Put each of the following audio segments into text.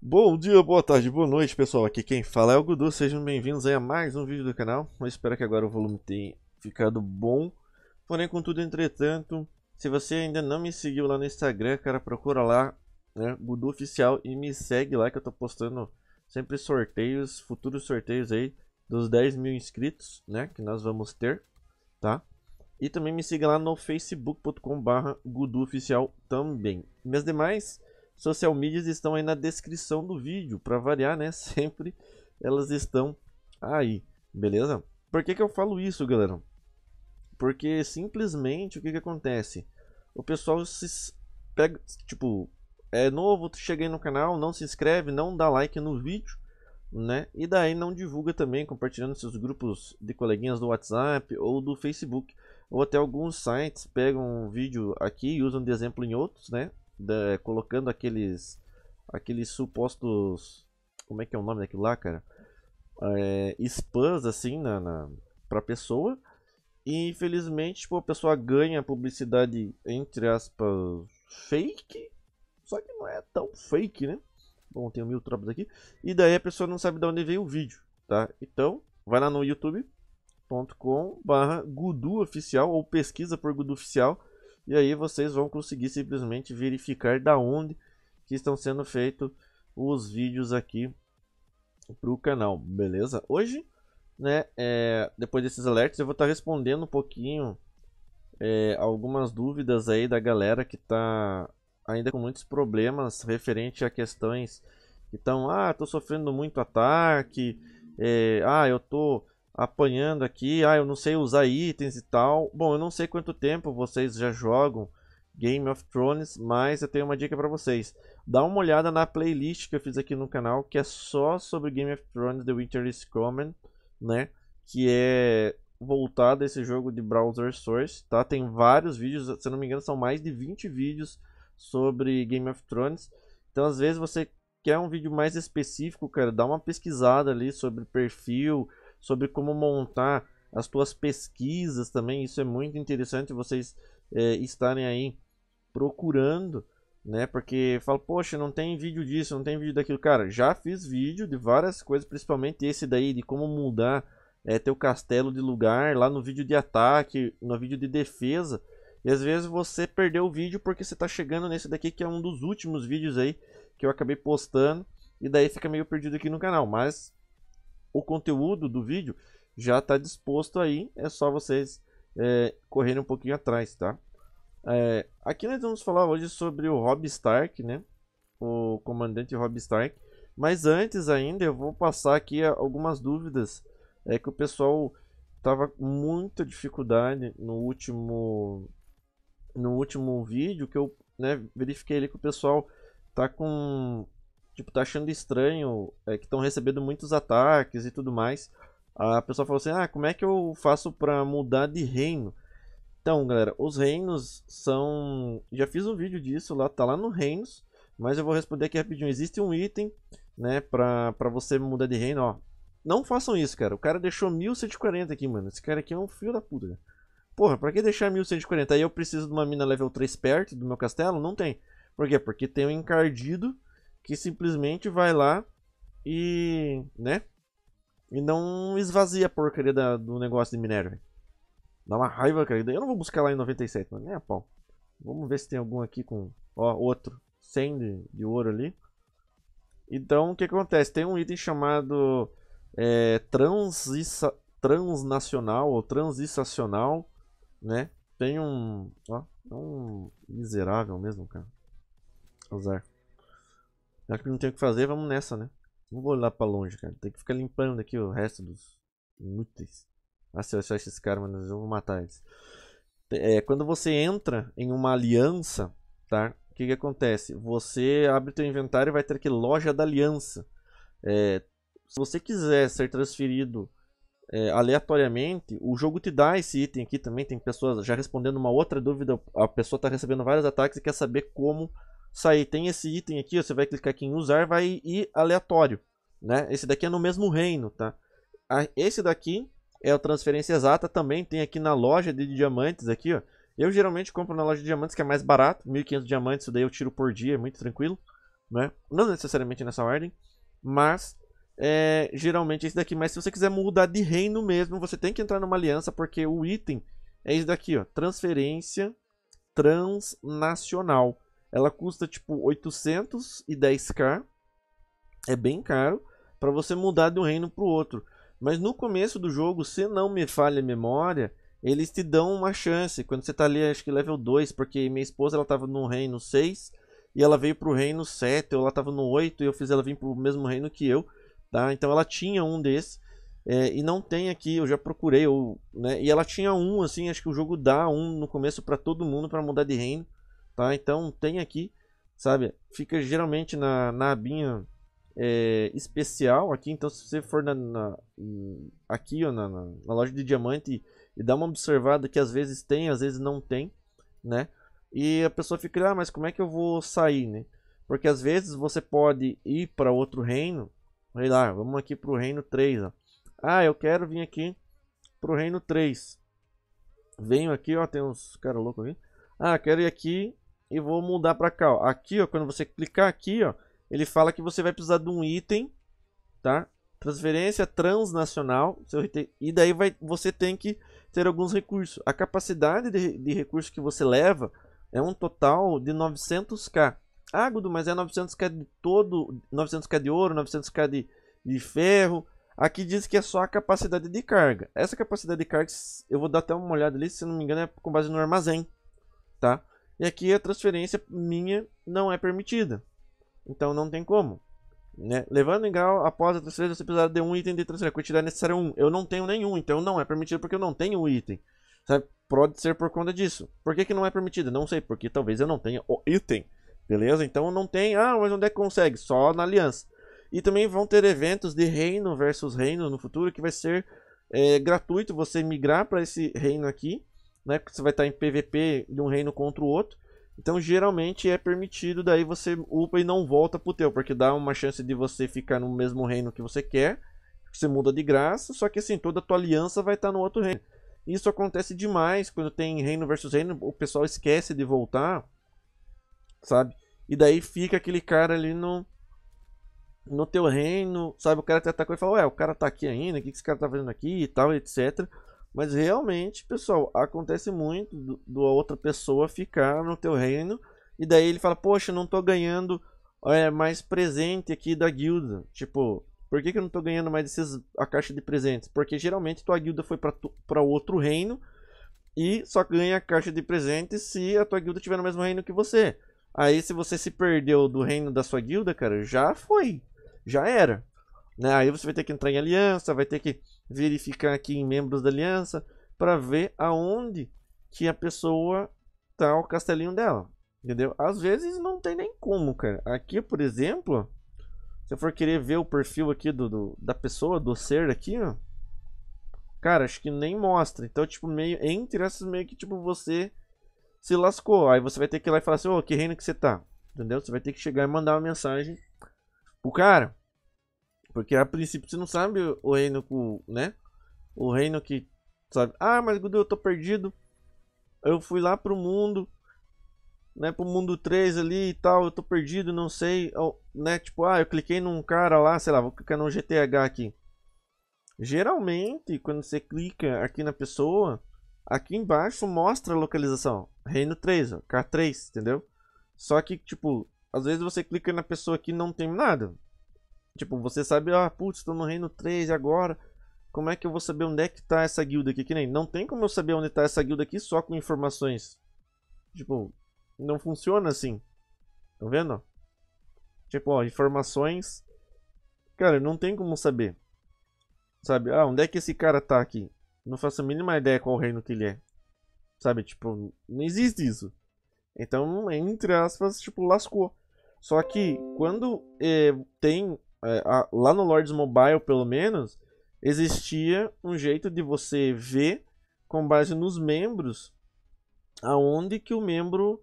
Bom dia, boa tarde, boa noite, pessoal. Aqui quem fala é o Gudu. Sejam bem-vindos a mais um vídeo do canal. Eu espero que agora o volume tenha ficado bom. Porém, contudo, entretanto, se você ainda não me seguiu lá no Instagram, cara, procura lá, né, Gudu Oficial e me segue lá que eu tô postando sempre sorteios, futuros sorteios aí dos 10 mil inscritos, né, que nós vamos ter, tá? E também me siga lá no facebook.com barra Gudu Oficial também. Minhas demais social medias estão aí na descrição do vídeo, para variar, né? Sempre elas estão aí, beleza? Por que, que eu falo isso, galera? Porque simplesmente o que, que acontece? O pessoal se pega, tipo, é novo, cheguei no canal, não se inscreve, não dá like no vídeo, né? E daí não divulga também, compartilhando seus grupos de coleguinhas do WhatsApp ou do Facebook. Ou até alguns sites pegam um vídeo aqui e usam de exemplo em outros, né? da, colocando aqueles aqueles supostos como é que é o nome daquilo lá, cara? É, spams assim na, na para pessoa e infelizmente tipo, a pessoa ganha publicidade entre aspas fake, só que não é tão fake, né? Bom, tenho mil tropas aqui e daí a pessoa não sabe de onde veio o vídeo, tá? Então vai lá no YouTube.com/gudu oficial ou pesquisa por gudu oficial e aí vocês vão conseguir simplesmente verificar da onde que estão sendo feitos os vídeos aqui para o canal, beleza? Hoje, né, é, depois desses alertas, eu vou estar tá respondendo um pouquinho é, algumas dúvidas aí da galera que está ainda com muitos problemas referente a questões que estão, ah, estou sofrendo muito ataque, é, ah, eu estou apanhando aqui, ah, eu não sei usar itens e tal. Bom, eu não sei quanto tempo vocês já jogam Game of Thrones, mas eu tenho uma dica para vocês. Dá uma olhada na playlist que eu fiz aqui no canal, que é só sobre Game of Thrones The Winter is Coming, né? Que é voltado a esse jogo de browser source, tá? Tem vários vídeos, se não me engano, são mais de 20 vídeos sobre Game of Thrones. Então, às vezes você quer um vídeo mais específico, cara, dá uma pesquisada ali sobre perfil, sobre como montar as tuas pesquisas também. Isso é muito interessante vocês é, estarem aí procurando, né? Porque fala, poxa, não tem vídeo disso, não tem vídeo daquilo. Cara, já fiz vídeo de várias coisas, principalmente esse daí de como mudar é, teu castelo de lugar, lá no vídeo de ataque, no vídeo de defesa. E às vezes você perdeu o vídeo porque você está chegando nesse daqui que é um dos últimos vídeos aí que eu acabei postando. E daí fica meio perdido aqui no canal, mas o conteúdo do vídeo já está disposto aí, é só vocês é, correrem um pouquinho atrás, tá? É, aqui nós vamos falar hoje sobre o Rob Stark, né? O comandante Rob Stark. Mas antes ainda eu vou passar aqui algumas dúvidas é que o pessoal tava com muita dificuldade no último no último vídeo que eu né, verifiquei ali que o pessoal tá com tipo, tá achando estranho é, que estão recebendo muitos ataques e tudo mais. A pessoa falou assim: ah, como é que eu faço para mudar de reino? Então, galera, os reinos são. Já fiz um vídeo disso lá, tá lá no Reinos, mas eu vou responder aqui rapidinho. Existe um item, né, pra, pra você mudar de reino, ó. Não façam isso, cara. O cara deixou 1140 aqui, mano. Esse cara aqui é um fio da puta, Porra, pra que deixar 1140? Aí eu preciso de uma mina level 3 perto do meu castelo? Não tem. Por quê? Porque tem um encardido que simplesmente vai lá e, né? E não esvazia a porcaria da, do negócio de minério, Dá uma raiva, cara. Eu não vou buscar lá em 97, mas nem a pau. Vamos ver se tem algum aqui com, ó, outro. 100 de, de ouro ali. Então, o que acontece? Tem um item chamado é, transissa, transnacional ou transissacional né? Tem um, ó, é um miserável mesmo, cara. Azar. Já que não tem o que fazer, vamos nessa, né? Não vou lá pra longe, cara. Tem que ficar limpando aqui o resto dos inúteis. Ah, se eu achar esses caras, mano, eu vou matar eles. É, quando você entra em uma aliança, tá? O que, que acontece? Você abre teu inventário e vai ter aqui loja da aliança. É, se você quiser ser transferido é, aleatoriamente, o jogo te dá esse item aqui também. Tem pessoas já respondendo uma outra dúvida. A pessoa está recebendo vários ataques e quer saber como sair, tem esse item aqui, você vai clicar aqui em usar, vai ir aleatório, né? Esse daqui é no mesmo reino, tá? Esse daqui é a transferência exata, também tem aqui na loja de diamantes aqui, ó. Eu geralmente compro na loja de diamantes, que é mais barato, 1.500 diamantes, isso daí eu tiro por dia, é muito tranquilo, né? Não necessariamente nessa ordem, mas é, geralmente esse daqui. Mas se você quiser mudar de reino mesmo, você tem que entrar numa aliança, porque o item é esse daqui, ó, transferência transnacional. Ela custa tipo 810k. É bem caro para você mudar de um reino para o outro. Mas no começo do jogo, se não me falha a memória, eles te dão uma chance. Quando você tá ali, acho que level 2, porque minha esposa ela tava no reino 6 e ela veio pro reino 7, ou ela tava no 8 e eu fiz ela vir pro mesmo reino que eu, tá? Então ela tinha um desse. É, e não tem aqui, eu já procurei, eu, né? E ela tinha um, assim, acho que o jogo dá um no começo para todo mundo para mudar de reino. Tá? Então tem aqui, sabe? Fica geralmente na, na abinha é, especial aqui. Então se você for na, na hum, aqui ó, na, na, loja de diamante e, e dá uma observada que às vezes tem, às vezes não tem, né? E a pessoa fica, ah, mas como é que eu vou sair, né? Porque às vezes você pode ir para outro reino. Sei lá, vamos aqui para o reino 3. Ó. Ah, eu quero vir aqui para o reino 3. Venho aqui, ó, tem uns cara louco aqui. Ah, quero ir aqui e vou mudar para cá, ó. Aqui, ó, quando você clicar aqui, ó, ele fala que você vai precisar de um item, tá? Transferência transnacional, seu item, e daí vai, você tem que ter alguns recursos. A capacidade de, de recurso que você leva é um total de 900k. Ah, Gudu, mas é 900k de todo, 900k de ouro, 900k de, de ferro. Aqui diz que é só a capacidade de carga. Essa capacidade de carga, eu vou dar até uma olhada ali, se não me engano, é com base no armazém, tá? E aqui a transferência minha não é permitida. Então não tem como. Né? Levando em grau, após a transferência, você precisará de um item de transferência. A quantidade necessária é Um. Eu não tenho nenhum, então não é permitido porque eu não tenho o item. Sabe? Pode ser por conta disso. Por que, que não é permitido? Não sei, porque talvez eu não tenha o item. Beleza? Então não tem. Ah, mas onde é que consegue? Só na aliança. E também vão ter eventos de reino versus reino no futuro que vai ser é, gratuito você migrar para esse reino aqui né? Porque você vai estar em PVP de um reino contra o outro. Então geralmente é permitido daí você upa e não volta pro teu, porque dá uma chance de você ficar no mesmo reino que você quer. Você muda de graça, só que assim, toda a tua aliança vai estar no outro reino. Isso acontece demais quando tem reino versus reino, o pessoal esquece de voltar, sabe? E daí fica aquele cara ali no no teu reino, sabe? O cara te atacou e fala, ué, o cara tá aqui ainda, o que esse cara tá fazendo aqui e tal, etc. Mas realmente, pessoal, acontece muito do, do outra pessoa ficar no teu reino e daí ele fala: Poxa, não tô ganhando é, mais presente aqui da guilda. Tipo, por que, que eu não tô ganhando mais esses a caixa de presentes? Porque geralmente tua guilda foi para outro reino e só ganha a caixa de presentes se a tua guilda estiver no mesmo reino que você. Aí se você se perdeu do reino da sua guilda, cara, já foi. Já era. Né? Aí você vai ter que entrar em aliança, vai ter que verificar aqui em membros da aliança para ver aonde que a pessoa tá o castelinho dela. Entendeu? Às vezes não tem nem como, cara. Aqui, por exemplo, se eu for querer ver o perfil aqui do, do da pessoa, do ser aqui, ó. Cara, acho que nem mostra. Então, tipo, meio entre essas meio que tipo você se lascou. Aí você vai ter que ir lá e falar assim: "Ô, oh, que reino que você tá?" Entendeu? Você vai ter que chegar e mandar uma mensagem pro cara. Porque a princípio você não sabe o reino com, né? O reino que sabe, ah, mas Gudu, eu tô perdido. Eu fui lá pro mundo, né, pro mundo 3 ali e tal, eu tô perdido, não sei, né, tipo, ah, eu cliquei num cara lá, sei lá, vou clicar no GTH aqui. Geralmente, quando você clica aqui na pessoa, aqui embaixo mostra a localização, Reino 3, ó, K3, entendeu? Só que, tipo, às vezes você clica na pessoa que não tem nada, Tipo, você sabe, ah, putz, tô no reino 3 agora. Como é que eu vou saber onde é que tá essa guilda aqui? Que nem, não tem como eu saber onde tá essa guilda aqui só com informações. Tipo, não funciona assim. Tá vendo? Tipo, ó, informações. Cara, não tem como saber. Sabe, ah, onde é que esse cara tá aqui? Não faço a mínima ideia qual reino que ele é. Sabe, tipo, não existe isso. Então, entre aspas, tipo, lascou. Só que quando eh, tem é, a, lá no Lords Mobile, pelo menos, existia um jeito de você ver com base nos membros aonde que o membro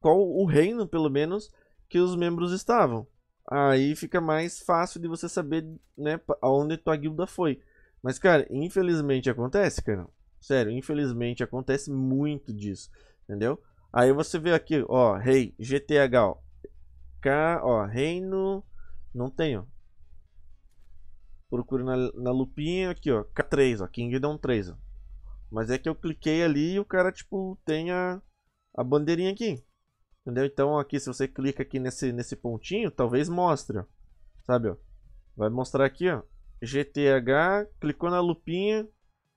qual o reino pelo menos que os membros estavam aí fica mais fácil de você saber né aonde tua guilda foi mas cara infelizmente acontece cara sério infelizmente acontece muito disso entendeu aí você vê aqui ó rei hey, GTH ó, K ó reino não tenho Procura na, na lupinha aqui, ó. K3, ó. Kingdom 3, ó. Mas é que eu cliquei ali e o cara, tipo, tem a, a bandeirinha aqui. Entendeu? Então aqui, se você clica aqui nesse, nesse pontinho, talvez mostre, ó. Sabe, ó. Vai mostrar aqui, ó. GTH, clicou na lupinha,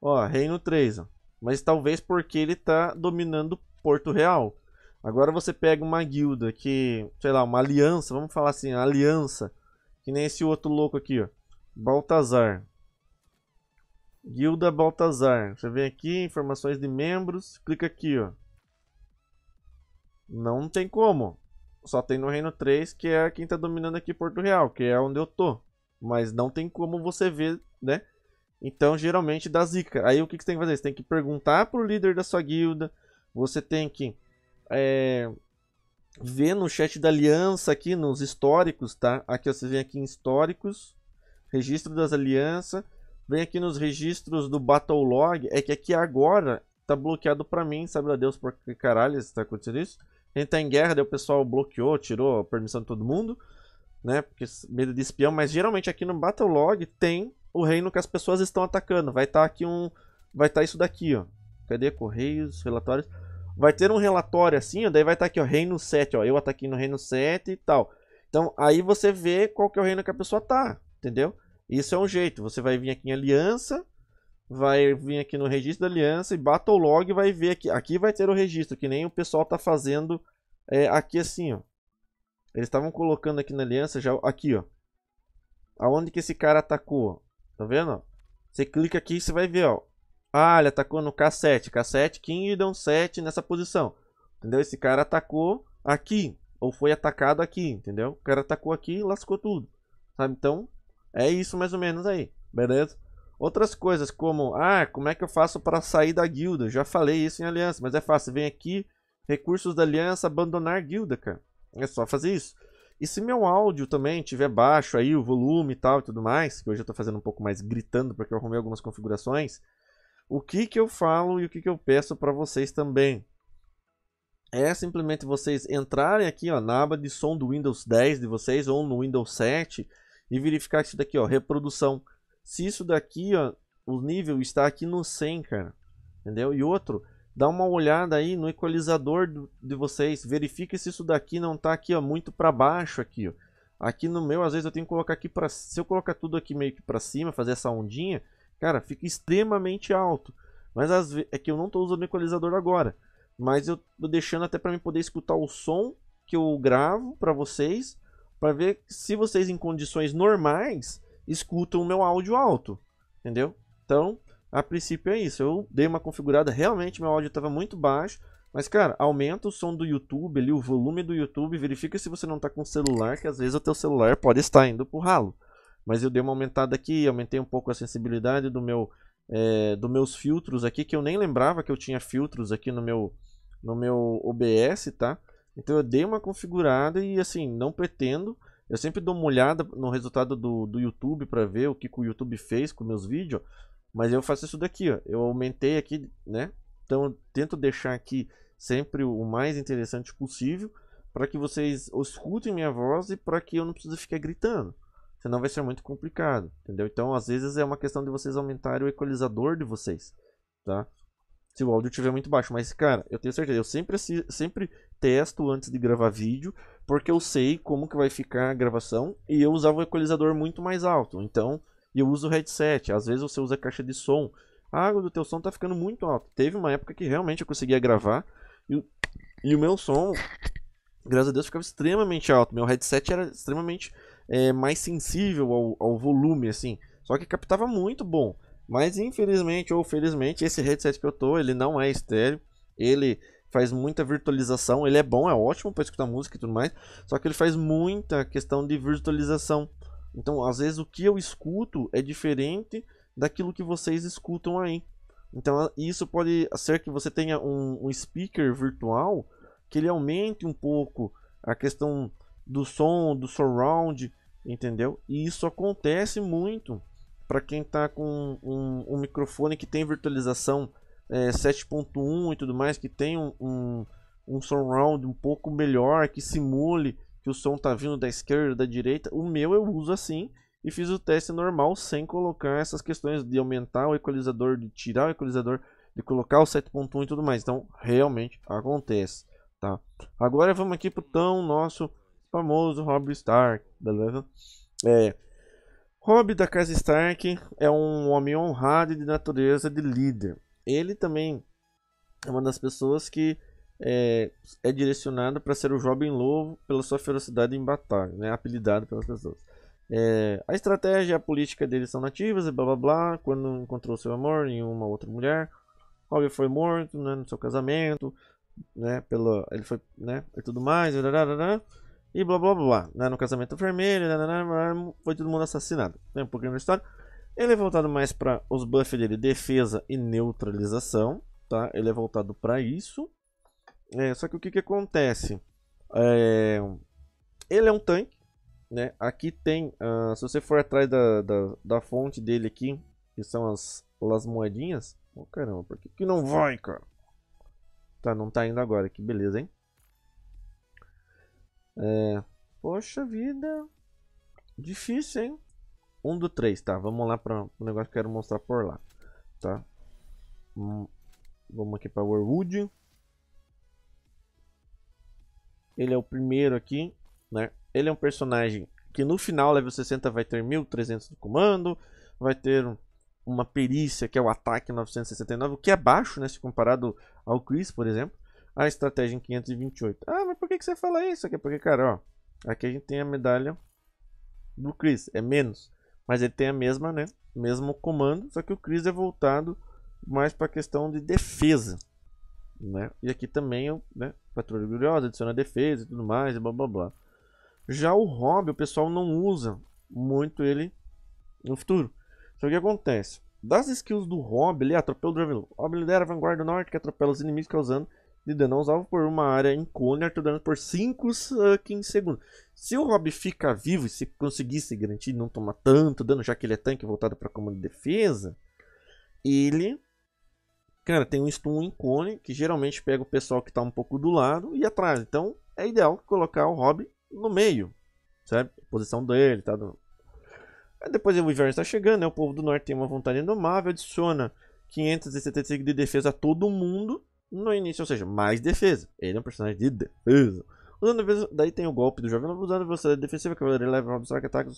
ó, Reino 3, ó. Mas talvez porque ele tá dominando Porto Real. Agora você pega uma guilda que, sei lá, uma aliança, vamos falar assim, aliança. Que nem esse outro louco aqui, ó. Baltazar. Guilda Baltazar. Você vem aqui, informações de membros, clica aqui, ó. Não tem como. Só tem no Reino 3, que é quem tá dominando aqui Porto Real, que é onde eu tô. Mas não tem como você ver, né? Então, geralmente dá zica. Aí o que, que você tem que fazer? Você tem que perguntar pro líder da sua guilda. Você tem que é, ver no chat da aliança aqui, nos históricos, tá? Aqui ó, você vem aqui em históricos registro das alianças, vem aqui nos registros do Battle Log, é que aqui agora tá bloqueado pra mim, sabe a Deus por que caralho tá acontecendo isso. A gente tá em guerra, daí o pessoal bloqueou, tirou a permissão de todo mundo, né, porque medo de espião, mas geralmente aqui no Battle Log tem o reino que as pessoas estão atacando, vai estar tá aqui um, vai estar tá isso daqui, ó, cadê correios, relatórios... Vai ter um relatório assim, ó, daí vai estar tá aqui, ó, reino 7, ó, eu ataquei no reino 7 e tal. Então, aí você vê qual que é o reino que a pessoa tá. Entendeu? Isso é um jeito. Você vai vir aqui em aliança, vai vir aqui no registro da aliança e bota o log e vai ver aqui. Aqui vai ter o registro, que nem o pessoal tá fazendo é, aqui assim, ó. Eles estavam colocando aqui na aliança já aqui, ó. Aonde que esse cara atacou? Tá vendo? Você clica aqui e você vai ver, ó. Ah, ele atacou no K7. K7, Kingdom 7 nessa posição. Entendeu? Esse cara atacou aqui. Ou foi atacado aqui, entendeu? O cara atacou aqui e lascou tudo. Sabe? Então, é isso mais ou menos aí, beleza? Outras coisas como, ah, como é que eu faço para sair da guilda? já falei isso em aliança, mas é fácil. Vem aqui, recursos da aliança, abandonar guilda, cara. É só fazer isso. E se meu áudio também tiver baixo aí, o volume e tal e tudo mais, que hoje eu estou fazendo um pouco mais gritando porque eu arrumei algumas configurações, o que que eu falo e o que que eu peço para vocês também? É simplesmente vocês entrarem aqui ó, na aba de som do Windows 10 de vocês ou no Windows 7 e verificar isso daqui, ó, reprodução. Se isso daqui, ó, o nível está aqui no 100, cara, entendeu? E outro, dá uma olhada aí no equalizador do, de vocês, verifica se isso daqui não tá aqui, ó, muito para baixo aqui, ó. Aqui no meu, às vezes eu tenho que colocar aqui para, se eu colocar tudo aqui meio que para cima, fazer essa ondinha, cara, fica extremamente alto. Mas é que eu não tô usando o equalizador agora, mas eu tô deixando até para mim poder escutar o som que eu gravo para vocês para ver se vocês em condições normais escutam o meu áudio alto, entendeu? Então, a princípio é isso. Eu dei uma configurada, realmente meu áudio estava muito baixo, mas cara, aumenta o som do YouTube ali, o volume do YouTube, verifica se você não está com o celular, que às vezes o teu celular pode estar indo pro ralo. Mas eu dei uma aumentada aqui, aumentei um pouco a sensibilidade do meu é, dos meus filtros aqui, que eu nem lembrava que eu tinha filtros aqui no meu no meu OBS, tá? Então eu dei uma configurada e assim, não pretendo. Eu sempre dou uma olhada no resultado do, do YouTube para ver o que, que o YouTube fez com meus vídeos. Mas eu faço isso daqui, ó. Eu aumentei aqui, né? Então eu tento deixar aqui sempre o mais interessante possível para que vocês escutem minha voz e para que eu não precise ficar gritando. Senão vai ser muito complicado, entendeu? Então, às vezes é uma questão de vocês aumentarem o equalizador de vocês, tá? se o áudio estiver muito baixo. Mas, cara, eu tenho certeza, eu sempre, sempre testo antes de gravar vídeo, porque eu sei como que vai ficar a gravação e eu usava um equalizador muito mais alto. Então, eu uso o headset, às vezes você usa caixa de som. Ah, o teu som tá ficando muito alto. Teve uma época que realmente eu conseguia gravar e, e o meu som, graças a Deus, ficava extremamente alto. Meu headset era extremamente é, mais sensível ao, ao volume, assim. Só que captava muito bom. Mas infelizmente ou felizmente, esse headset que eu tô, ele não é estéreo. Ele faz muita virtualização, ele é bom, é ótimo para escutar música e tudo mais, só que ele faz muita questão de virtualização. Então, às vezes o que eu escuto é diferente daquilo que vocês escutam aí. Então, isso pode ser que você tenha um, um speaker virtual que ele aumente um pouco a questão do som, do surround, entendeu? E isso acontece muito para quem está com um, um, microfone que tem virtualização é, 7.1 e tudo mais, que tem um, um, um surround um pouco melhor, que simule que o som tá vindo da esquerda, da direita. O meu eu uso assim e fiz o teste normal sem colocar essas questões de aumentar o equalizador, de tirar o equalizador, de colocar o 7.1 e tudo mais. Então, realmente acontece, tá? Agora vamos aqui pro tão nosso famoso Rob Stark, beleza? É, Robb da casa Stark é um homem honrado e de natureza de líder. Ele também é uma das pessoas que é, é direcionado para ser o jovem lobo pela sua ferocidade em batalha, né? apelidado pelas pessoas. É, a estratégia e a política deles são nativas e blá blá blá. Quando encontrou seu amor em uma outra mulher, Rob foi morto né, no seu casamento, né, pelo, ele foi, né, e tudo mais. Blá, blá, blá, e blá blá blá. Né? No casamento vermelho, né, né, né, foi todo mundo assassinado. Tem um pouquinho da história. Ele é voltado mais para os buffs dele, defesa e neutralização. Tá? Ele é voltado para isso. É, só que o que, que acontece? É... Ele é um tanque. Né? Aqui tem, uh, se você for atrás da, da, da, fonte dele aqui, que são as, as moedinhas. Oh, caramba, por que, que não vai, cara? Tá, não tá indo agora, que beleza, hein? É, poxa vida. Difícil, hein? Um do três, tá? Vamos lá para o negócio que eu quero mostrar por lá, tá? Hum, vamos aqui para Warwood. Ele é o primeiro aqui, né? Ele é um personagem que no final, level 60, vai ter 1300 de comando, vai ter uma perícia, que é o ataque 969, o que é baixo, né? Se comparado ao Chris, por exemplo a estratégia em 528. Ah, mas por que, que você fala isso aqui? Porque, cara, ó, aqui a gente tem a medalha do Chris, é menos, mas ele tem a mesma, né? Mesmo comando, só que o Chris é voltado mais para a questão de defesa, né? E aqui também, né? Patrulha Gloriosa adiciona defesa e tudo mais, e blá blá blá. Já o Hobby, o pessoal não usa muito ele no futuro. Só que acontece? Das skills do Hobby, ele atropela o Draven. O Hobby lidera a vanguarda norte que atropela os inimigos causando dano aos alvos por uma área em cone, por 5 15 ah, segundos. Se o Rob fica vivo e se conseguisse garantir não tomar tanto dano, já que ele é tanque voltado para comando de defesa, ele. Cara, tem um stun em cone que geralmente pega o pessoal que está um pouco do lado e atrás. Então é ideal colocar o Rob no meio, sabe? posição dele, tá? Do... Depois o inverno está chegando, né? O povo do norte tem uma vontade indomável, adiciona 575 de defesa a todo mundo no início, ou seja, mais defesa. Ele é um personagem de defesa. Usando defesa, daí tem o golpe do jovem, usando velocidade defensiva, que ele leva o Rob Strike ataca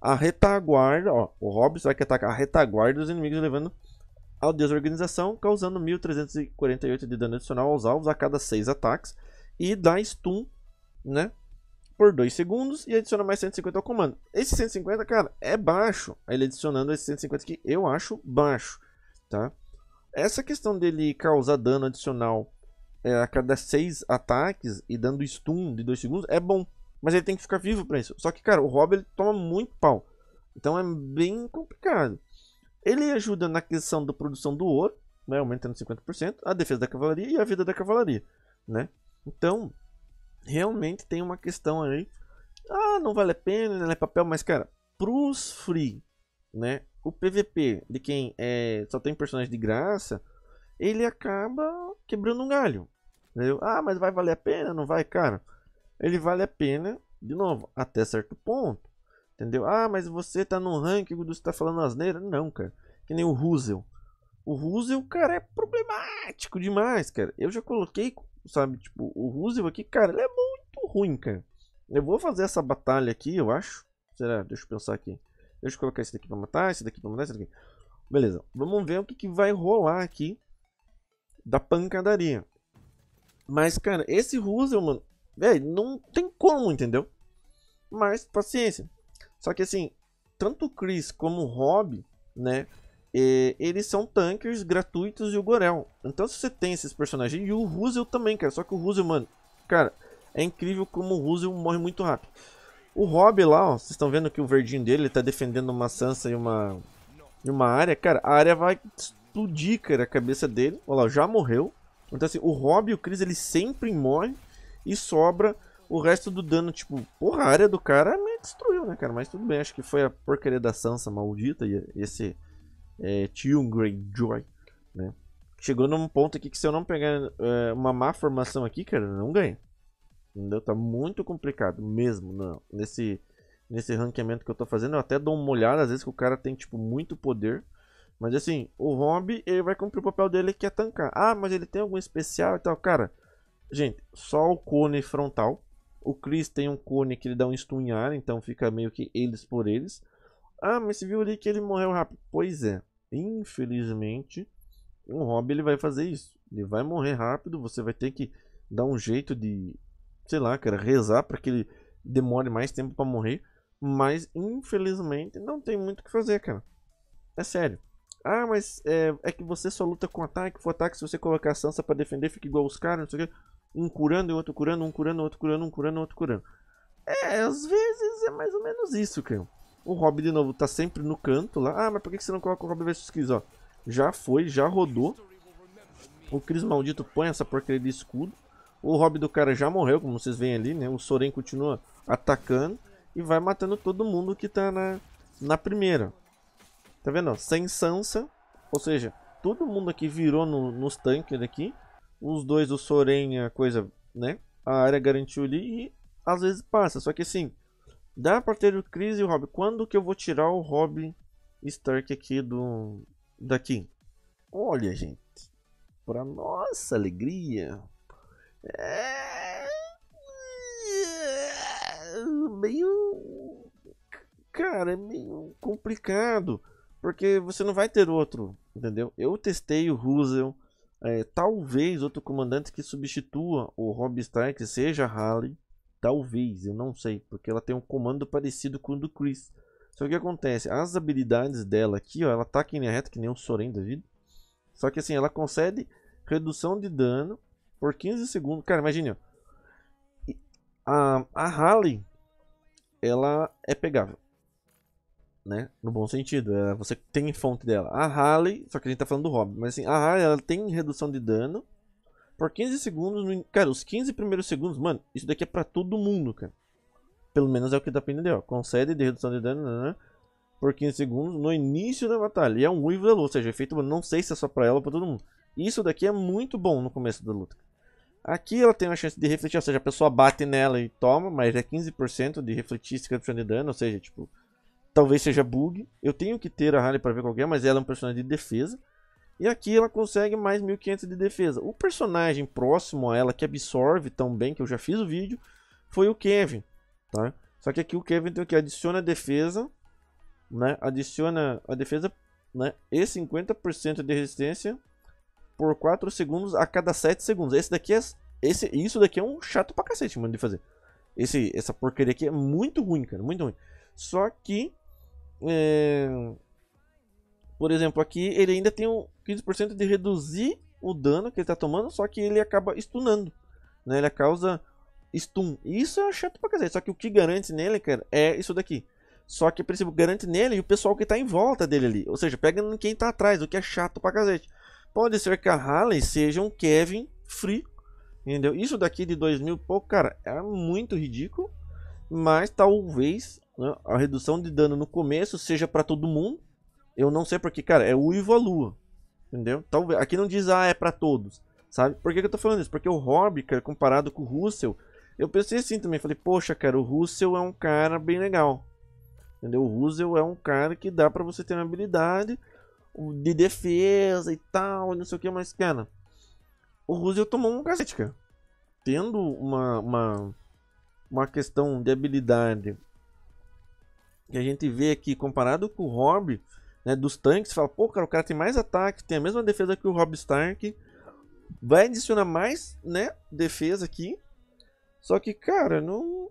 a retaguarda, ó, o Rob Strike ataca a retaguarda dos inimigos, levando a desorganização, causando 1348 de dano adicional aos alvos a cada 6 ataques e dá stun, né? Por 2 segundos e adiciona mais 150 ao comando. Esse 150, cara, é baixo. Ele adicionando esse 150 aqui, eu acho baixo, tá? Essa questão dele causar dano adicional é, a cada seis ataques e dando stun de dois segundos é bom. Mas ele tem que ficar vivo pra isso. Só que, cara, o Rob ele toma muito pau. Então é bem complicado. Ele ajuda na questão da produção do ouro, né, aumentando 50%, a defesa da cavalaria e a vida da cavalaria, né? Então, realmente tem uma questão aí. Ah, não vale a pena, não é papel, mas cara, pros free, né? o PVP de quem é, só tem personagem de graça, ele acaba quebrando um galho. Entendeu? Ah, mas vai valer a pena? Não vai, cara. Ele vale a pena, de novo, até certo ponto. Entendeu? Ah, mas você tá no ranking, que você tá falando asneira. Não, cara. Que nem o Ruzel. O Ruzel, cara, é problemático demais, cara. Eu já coloquei, sabe, tipo, o Ruzel aqui, cara, ele é muito ruim, cara. Eu vou fazer essa batalha aqui, eu acho. Será? Deixa eu pensar aqui. Deixa eu colocar esse daqui para matar, esse daqui para matar, esse daqui. Beleza, vamos ver o que, que vai rolar aqui da pancadaria. Mas, cara, esse Russell, mano, velho, não tem como, entendeu? Mas, paciência. Só que, assim, tanto o Chris como o Rob, né, é, eles são tankers gratuitos e o Gorel. Então, se você tem esses personagens, e o Russell também, cara, só que o Russell, mano, cara, é incrível como o Russell morre muito rápido. O Rob lá, ó, vocês estão vendo que o verdinho dele está defendendo uma Sansa e uma, e uma área. Cara, a área vai explodir, cara, a cabeça dele. Olha lá, já morreu. Então assim, o Rob e o Chris, ele sempre morre e sobra o resto do dano. Tipo, porra, a área do cara me destruiu, né, cara? Mas tudo bem, acho que foi a porcaria da Sansa maldita e esse é, Tio Greyjoy, né? Chegou num ponto aqui que se eu não pegar é, uma má formação aqui, cara, não ganha. Entendeu? Tá muito complicado mesmo, não. Né? Nesse, nesse ranqueamento que eu tô fazendo, eu até dou uma olhada, às vezes que o cara tem, tipo, muito poder. Mas assim, o Rob, ele vai cumprir o papel dele que é tancar. Ah, mas ele tem algum especial e tal. Cara, gente, só o cone frontal. O Chris tem um cone que ele dá um estunhar, então fica meio que eles por eles. Ah, mas você viu ali que ele morreu rápido. Pois é, infelizmente, o Rob, ele vai fazer isso. Ele vai morrer rápido, você vai ter que dar um jeito de sei lá, cara, rezar para que ele demore mais tempo para morrer. Mas, infelizmente, não tem muito o que fazer, cara. É sério. Ah, mas é, é, que você só luta com ataque, for ataque, se você colocar a Sansa pra defender, fica igual os caras, não sei o quê. Um curando e outro curando, um curando, outro curando, um curando, outro curando. É, às vezes é mais ou menos isso, cara. O Robin de novo, tá sempre no canto lá. Ah, mas por que você não coloca o Robin versus Chris, ó? Já foi, já rodou. O Chris maldito põe essa porcaria de escudo. O hobby do cara já morreu, como vocês veem ali, né? O Soren continua atacando e vai matando todo mundo que tá na, na primeira. Tá vendo? Sem Sansa, ou seja, todo mundo aqui virou no, nos tanques daqui. Os dois, o Soren, a coisa, né? A área garantiu ali e às vezes passa. Só que assim, dá pra ter o Chris e o Robb, Quando que eu vou tirar o Robb Stark aqui do... daqui? Olha, gente. Pra nossa alegria, é meio. Cara, é meio complicado. Porque você não vai ter outro, entendeu? Eu testei o Russell. É, talvez outro comandante que substitua o Rob Stark seja a Talvez, eu não sei. Porque ela tem um comando parecido com o do Chris. Só que o que acontece? As habilidades dela aqui, ó, ela tá aqui em reta, que nem um Soren da vida. Só que assim, ela concede redução de dano por 15 segundos. Cara, imagina. A, a Harley, ela é pegável. Né? No bom sentido, é, você tem fonte dela. A Harley, só que a gente tá falando do Robin, mas assim, a Harley ela tem redução de dano por 15 segundos. No, cara, os 15 primeiros segundos, mano, isso daqui é pra todo mundo, cara. Pelo menos é o que pra entender, ó. Concede de redução de dano, né? né por 15 segundos no início da batalha. E é um uivo da luta, ou seja, efeito, não sei se é só pra ela ou pra todo mundo. Isso daqui é muito bom no começo da luta. Aqui ela tem uma chance de refletir, ou seja, a pessoa bate nela e toma, mas é 15% de refletir 50% de dano, ou seja, tipo, talvez seja bug. Eu tenho que ter a Harley para ver qual é, mas ela é um personagem de defesa. E aqui ela consegue mais 1500 de defesa. O personagem próximo a ela que absorve tão bem, que eu já fiz o vídeo, foi o Kevin, tá? Só que aqui o Kevin tem o que? Adiciona a defesa, né? Adiciona a defesa, né? E 50% de resistência por 4 segundos a cada 7 segundos. Esse daqui é. Esse, isso daqui é um chato pra cacete, mano, de fazer. Esse, essa porcaria aqui é muito ruim, cara. Muito ruim. Só que. É... Por exemplo, aqui ele ainda tem um 15% de reduzir o dano que ele tá tomando, só que ele acaba stunando. Né? Ele causa stun. Isso é chato pra cacete. Só que o que garante nele, cara, é isso daqui. Só que, a princípio, garante nele e o pessoal que tá em volta dele ali. Ou seja, pega quem tá atrás, o que é chato pra cacete. Pode ser que a Harley seja um Kevin Free. Entendeu? Isso daqui de 2 mil, pouco, cara, é muito ridículo. Mas talvez né, a redução de dano no começo seja para todo mundo. Eu não sei porque, cara, é uivo a lua. Entendeu? Talvez, aqui não diz, ah, é para todos. Sabe? Por que, que eu tô falando isso? Porque o Rob, cara, comparado com o Russell, eu pensei assim também. Falei, poxa, cara, o Russell é um cara bem legal. Entendeu? O Russell é um cara que dá para você ter uma habilidade de defesa e tal, não sei o que, mas, cara, o Roosevelt tomou um cacete, cara. Tendo uma, uma, uma questão de habilidade que a gente vê aqui comparado com o Rob, né, dos tanques, fala, pô, cara, o cara tem mais ataque, tem a mesma defesa que o Rob Stark, vai adicionar mais, né, defesa aqui. Só que, cara, não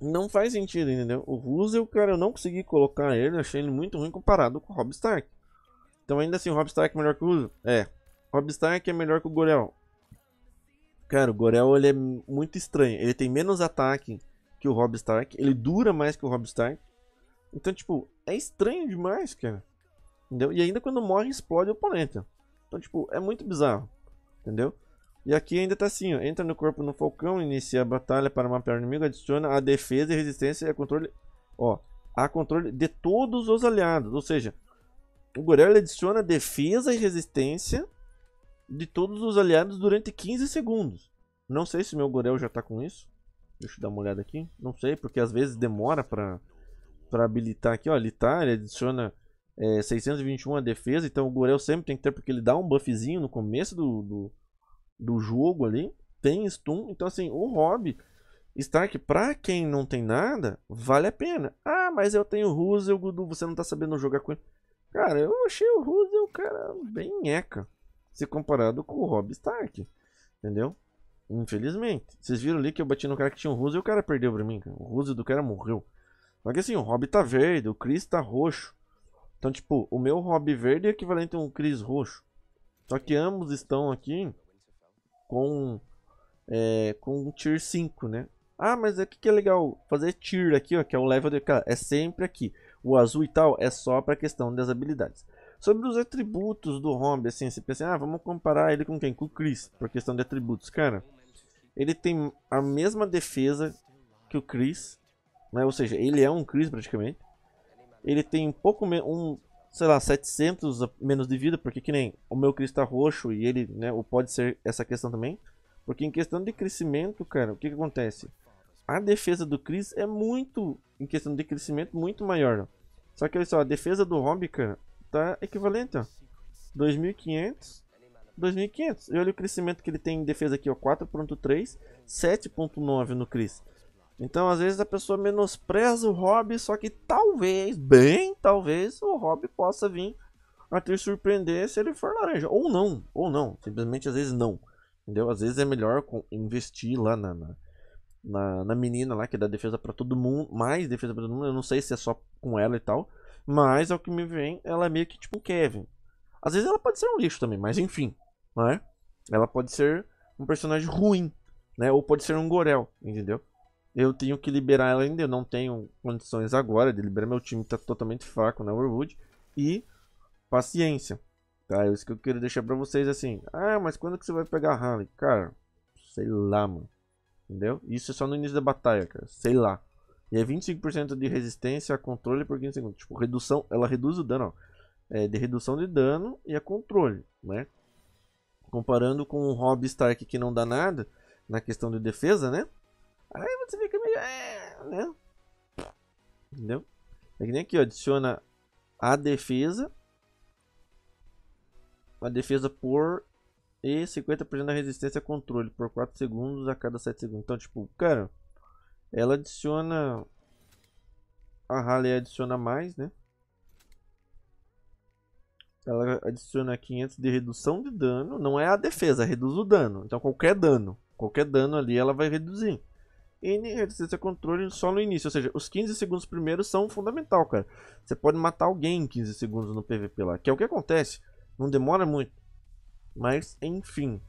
não faz sentido, entendeu? O Russell, cara, eu não consegui colocar ele, achei ele muito ruim comparado com o Rob Stark. Então ainda assim, o Rob Stark é melhor que o Russell? É. Rob Stark é melhor que o Gorel. Cara, o Gorel ele é muito estranho. Ele tem menos ataque que o Rob Stark, ele dura mais que o Rob Stark. Então, tipo, é estranho demais, cara. Entendeu? E ainda quando morre, explode o oponente. Então, tipo, é muito bizarro. Entendeu? E aqui ainda tá assim, ó. Entra no corpo no falcão, inicia a batalha para mapear o inimigo, adiciona a defesa e resistência e a controle... Ó, a controle de todos os aliados. Ou seja, o Gorel adiciona defesa e resistência de todos os aliados durante 15 segundos. Não sei se meu Gorel já tá com isso. Deixa eu dar uma olhada aqui. Não sei, porque às vezes demora pra, para habilitar aqui. Ó, ele tá, ele adiciona é, 621 a defesa. Então o Gorel sempre tem que ter, porque ele dá um buffzinho no começo do, do do jogo ali, tem stun. Então, assim, o hobby Stark, pra quem não tem nada, vale a pena. Ah, mas eu tenho Ruzel, Gudu, você não tá sabendo jogar com ele. Cara, eu achei o Ruzel, cara, bem eca. Se comparado com o Rob Stark. Entendeu? Infelizmente. Vocês viram ali que eu bati no cara que tinha o Ruzel e o cara perdeu pra mim. O Ruzel do cara morreu. Só que assim, o Rob tá verde, o Chris tá roxo. Então, tipo, o meu Rob verde é equivalente a um Chris roxo. Só que ambos estão aqui com, é, com tier 5, né? Ah, mas é que é legal fazer tier aqui, ó, que é o level de cara, é sempre aqui. O azul e tal é só para questão das habilidades. Sobre os atributos do Rombi, assim, você pensa, ah, vamos comparar ele com quem? Com o Chris, por questão de atributos. Cara, ele tem a mesma defesa que o Chris, né? ou seja, ele é um Chris praticamente. Ele tem um pouco, um sei lá, 700 menos de vida, porque que nem o meu Cristo tá roxo e ele, né, ou pode ser essa questão também. Porque em questão de crescimento, cara, o que que acontece? A defesa do Chris é muito, em questão de crescimento, muito maior. Só que olha só, a defesa do Hobby, cara, tá equivalente, ó. 2500, 2500. E olha o crescimento que ele tem em defesa aqui, ó, 4.3, 7.9 no Chris. Então, às vezes a pessoa menospreza o hobby, só que talvez, bem talvez, o hobby possa vir a te surpreender se ele for laranja. Ou não, ou não. Simplesmente às vezes não. Entendeu? Às vezes é melhor investir lá na, na, na, na menina lá que dá defesa para todo mundo, mais defesa para todo mundo. Eu não sei se é só com ela e tal. Mas ao que me vem, ela é meio que tipo o Kevin. Às vezes ela pode ser um lixo também, mas enfim, é Ela pode ser um personagem ruim, né? Ou pode ser um Gorel, entendeu? Eu tenho que liberar ela ainda, eu não tenho condições agora de liberar. Meu time tá totalmente fraco na né, Warwood. E paciência, tá? É isso que eu quero deixar pra vocês, assim. Ah, mas quando que você vai pegar a Harley? Cara, sei lá, mano. Entendeu? Isso é só no início da batalha, cara. Sei lá. E é 25% de resistência a controle por 15 segundos. Tipo, redução, ela reduz o dano, ó. É de redução de dano e a controle, né? Comparando com o Rob Stark que não dá nada na questão de defesa, né? Aí você fica meio. É, né? Entendeu? É que nem aqui, ó, adiciona a defesa. A defesa por. E 50% da resistência a controle por 4 segundos a cada 7 segundos. Então, tipo, cara, ela adiciona. A Harley adiciona mais, né? Ela adiciona 500 de redução de dano. Não é a defesa, reduz o dano. Então, qualquer dano. Qualquer dano ali ela vai reduzir. N resistência é controle só no início. Ou seja, os 15 segundos primeiros são fundamental, cara. Você pode matar alguém em 15 segundos no PVP lá, que é o que acontece. Não demora muito. Mas, enfim.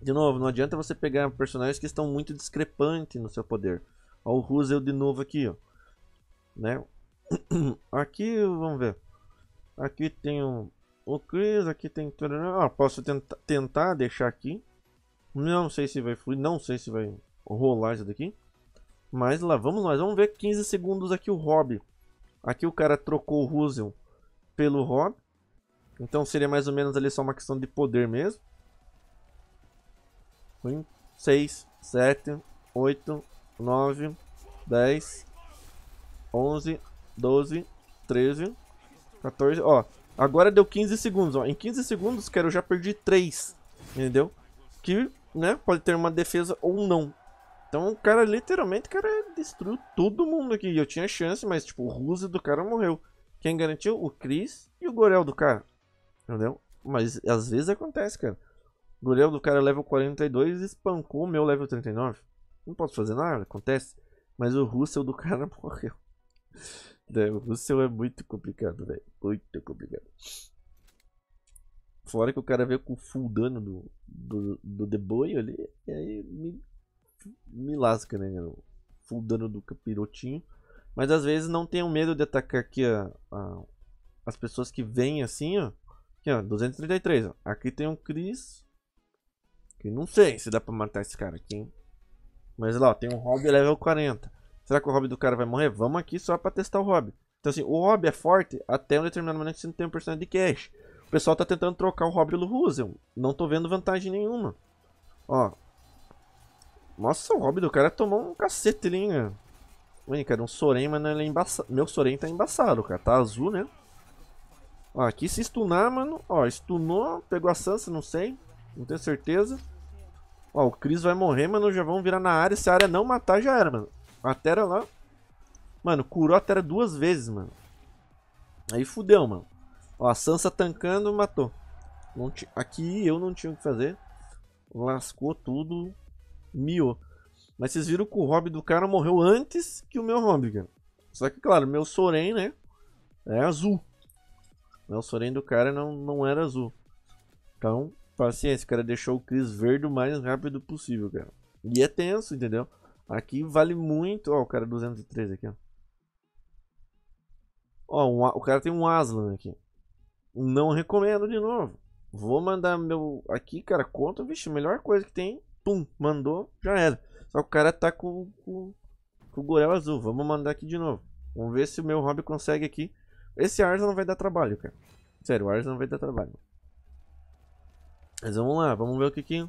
De novo, não adianta você pegar personagens que estão muito discrepantes no seu poder. Ó, o Russell de novo aqui, ó. Né? Aqui, vamos ver. Aqui tem o, o Chris, aqui tem... Né? Ó, posso tenta, tentar deixar aqui. Não sei se vai fluir, não sei se vai rolar isso daqui. Mas lá vamos nós. Vamos ver 15 segundos aqui o Rob. Aqui o cara trocou o Ruzel pelo Rob. Então seria mais ou menos ali só uma questão de poder mesmo. 6, 7, 8, 9, 10, 11, 12, 13, 14. Ó, agora deu 15 segundos. Ó. Em 15 segundos, quero já perdi 3. Entendeu? Que, né, pode ter uma defesa ou não. Então o cara literalmente, cara, destruiu todo mundo aqui. Eu tinha chance, mas tipo, o Ruse do cara morreu. Quem garantiu? O Chris e o Gorel do cara. Entendeu? Mas às vezes acontece, cara. O Gorel do cara level 42 espancou o meu level 39. Não posso fazer nada, acontece. Mas o Russell do cara morreu. Né, o Russell é muito complicado, velho. Muito complicado. Fora que o cara veio com o full dano do, do, do The Boy ali. E aí me me lasca, né, fulano Full dano do capirotinho. Mas às vezes não tenho medo de atacar aqui a, a, as pessoas que vêm assim, ó. Aqui, ó, 233, ó. Aqui tem um Chris. Que não sei se dá pra matar esse cara aqui, hein? Mas lá, ó, tem um Hobby level 40. Será que o Hobby do cara vai morrer? Vamos aqui só pra testar o Hobby. Então assim, o Hobby é forte até um determinado momento que você não tem um personagem de cash. O pessoal tá tentando trocar o Hobby pelo Russell. Não tô vendo vantagem nenhuma. Ó, nossa, o hobby do cara é tomou um cacete ali, né? Mano, cara, um Soren, mas ele é embaçado. Meu Soren tá embaçado, cara. Tá azul, né? Ó, aqui se stunar, mano. Ó, stunou, pegou a Sansa, não sei. Não tenho certeza. Ó, o Chris vai morrer, mano. Já vamos virar na área. Se a área não matar, já era, mano. A Terra lá. Mano, curou a Terra duas vezes, mano. Aí fudeu, mano. Ó, a Sansa tancando, matou. Aqui eu não tinha o que fazer. Lascou tudo mil, Mas vocês viram que o hobby do cara morreu antes que o meu hobby, cara. Só que, claro, meu Soren, né? É azul. meu Soren do cara não, não era azul. Então, paciência, o cara deixou o Cris verde o mais rápido possível, cara. E é tenso, entendeu? Aqui vale muito. Ó, o cara 203 aqui, ó. Ó, um, o cara tem um Aslan aqui. Não recomendo de novo. Vou mandar meu. Aqui, cara, conta, vixe, a melhor coisa que tem pum, mandou, já era. Só que o cara tá com, com, com o Gorel azul. Vamos mandar aqui de novo. Vamos ver se o meu hobby consegue aqui. Esse não vai dar trabalho, cara. Sério, o não vai dar trabalho. Mas vamos lá, vamos ver o que que...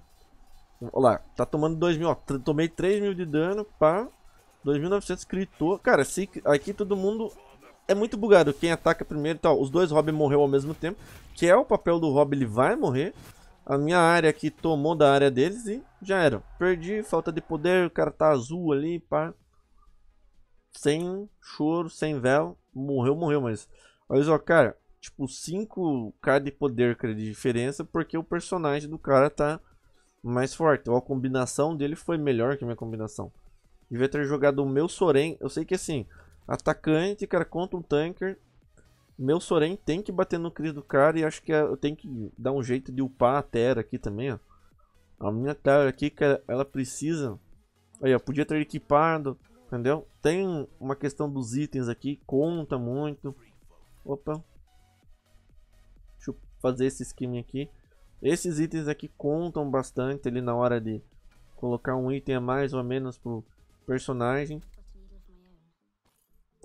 Olha lá, tá tomando 2 mil, ó. Tomei 3 mil de dano, pá. 2.900 escritor. Cara, se, aqui todo mundo é muito bugado. Quem ataca primeiro e tal. Os dois Robin morreu ao mesmo tempo. Que é o papel do Robin, ele vai morrer a minha área aqui tomou da área deles e já era. Perdi, falta de poder, o cara tá azul ali, pá. Sem choro, sem véu. Morreu, morreu, mas... Olha só, cara, tipo, 5k de poder, cara, de diferença, porque o personagem do cara tá mais forte. Ou a combinação dele foi melhor que a minha combinação. Devia ter jogado o meu Soren. Eu sei que, assim, atacante, cara, contra um tanker, meu Soren tem que bater no Cris do cara e acho que é, eu tenho que dar um jeito de upar a Terra aqui também, ó. A minha Terra aqui, ela precisa... Aí, ó, podia ter equipado, entendeu? Tem uma questão dos itens aqui, conta muito. Opa. Deixa eu fazer esse esquema aqui. Esses itens aqui contam bastante ali na hora de colocar um item a mais ou a menos pro personagem.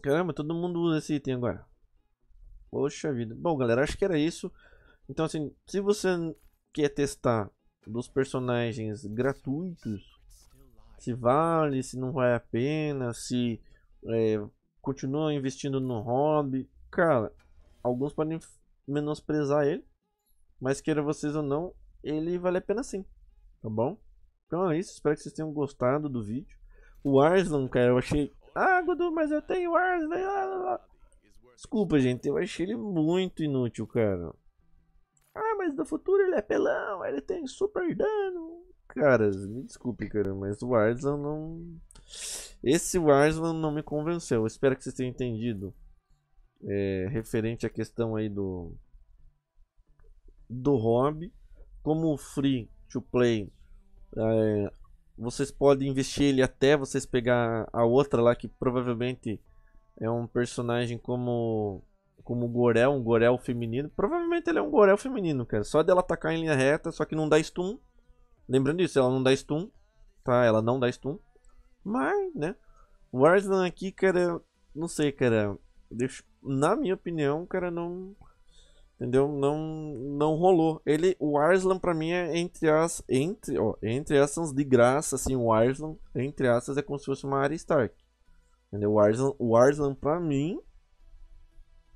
Caramba, todo mundo usa esse item agora. Poxa vida. Bom, galera, acho que era isso. Então, assim, se você quer testar dos personagens gratuitos, se vale, se não vale a pena, se é, continua investindo no hobby, cara, alguns podem menosprezar ele, mas queira vocês ou não, ele vale a pena sim, tá bom? Então é isso, espero que vocês tenham gostado do vídeo. O Arslan, cara, eu achei... Ah, Gudu, mas eu tenho Arslan... Desculpa, gente, eu achei ele muito inútil, cara. Ah, mas no futuro ele é pelão, ele tem super dano. Cara, me desculpe, cara, mas o Warzone não... Esse Warzone não me convenceu. espero que vocês tenham entendido. É, referente à questão aí do... Do hobby. Como free to play... É, vocês podem investir ele até vocês pegar a outra lá que provavelmente é um personagem como como Gorel, um Gorel feminino. Provavelmente ele é um Gorel feminino, cara. Só dela atacar em linha reta, só que não dá stun. Lembrando disso, ela não dá stun, tá? Ela não dá stun. Mas, né? O Arslan aqui, cara, não sei, cara. Deixa... Na minha opinião, cara, não entendeu? Não não rolou. Ele, o Arslan para mim é entre as entre, ó, entre essas de graça assim, o Arslan entre essas é como se fosse uma Arya Stark. Entendeu? O Arslan, o pra mim,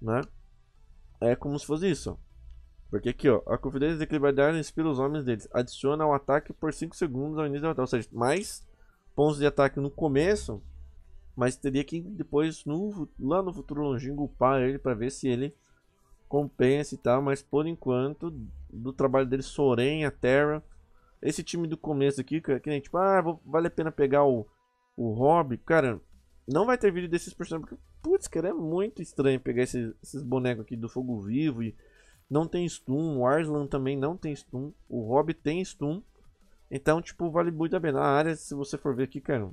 né? É como se fosse isso. Porque aqui, ó, a confidência desequilibrada inspira os homens deles. Adiciona o ataque por 5 segundos ao início da batalha. Ou seja, mais pontos de ataque no começo, mas teria que depois, no, lá no futuro longínquo, upar ele para ver se ele compensa e tal. Mas por enquanto, do trabalho dele, Soren, a Terra, esse time do começo aqui, que, que nem tipo, ah, vou, vale a pena pegar o, o Hobby, cara, não vai ter vídeo desses personagens, porque, putz, cara, é muito estranho pegar esses, esses bonecos aqui do Fogo Vivo e não tem stun, o Arslan também não tem stun, o Rob tem stun, então, tipo, vale muito a pena. A área, se você for ver aqui, cara,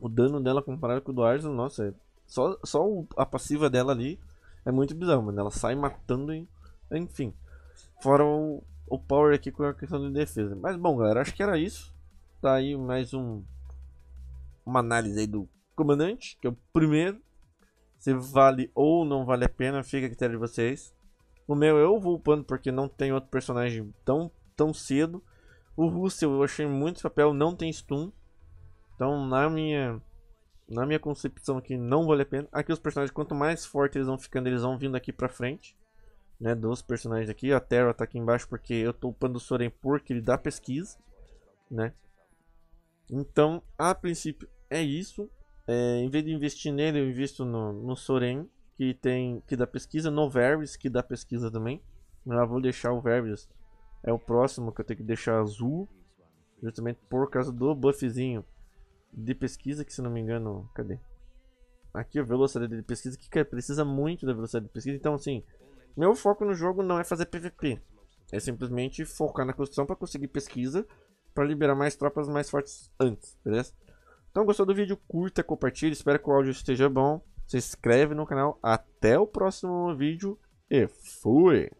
o dano dela comparado com o do Arslan, nossa, é só, só a passiva dela ali é muito bizarro, mano, ela sai matando, enfim, fora o, o power aqui com a questão de defesa. Mas, bom, galera, acho que era isso, tá aí mais um uma análise aí do comandante, que é o primeiro. Se vale ou não vale a pena, fica a critério de vocês. O meu eu vou upando porque não tem outro personagem tão, tão cedo. O Russell eu achei muito papel, não tem stun. Então na minha na minha concepção aqui não vale a pena. Aqui os personagens quanto mais forte eles vão ficando, eles vão vindo aqui pra frente. Né, dos personagens aqui, a Terra tá aqui embaixo porque eu tô upando o Soren porque ele dá pesquisa, né? Então, a princípio é isso. É, em vez de investir nele, eu invisto no, no Soren, que tem que dá pesquisa, no Varys, que dá pesquisa também. Eu vou deixar o Varys, é o próximo que eu tenho que deixar azul, justamente por causa do buffzinho de pesquisa, que se não me engano, cadê? Aqui a velocidade de pesquisa, que precisa muito da velocidade de pesquisa, então assim, meu foco no jogo não é fazer PVP, é simplesmente focar na construção para conseguir pesquisa, para liberar mais tropas mais fortes antes, beleza? Então, gostou do vídeo? Curta, compartilha. Espero que o áudio esteja bom. Se inscreve no canal. Até o próximo vídeo e fui!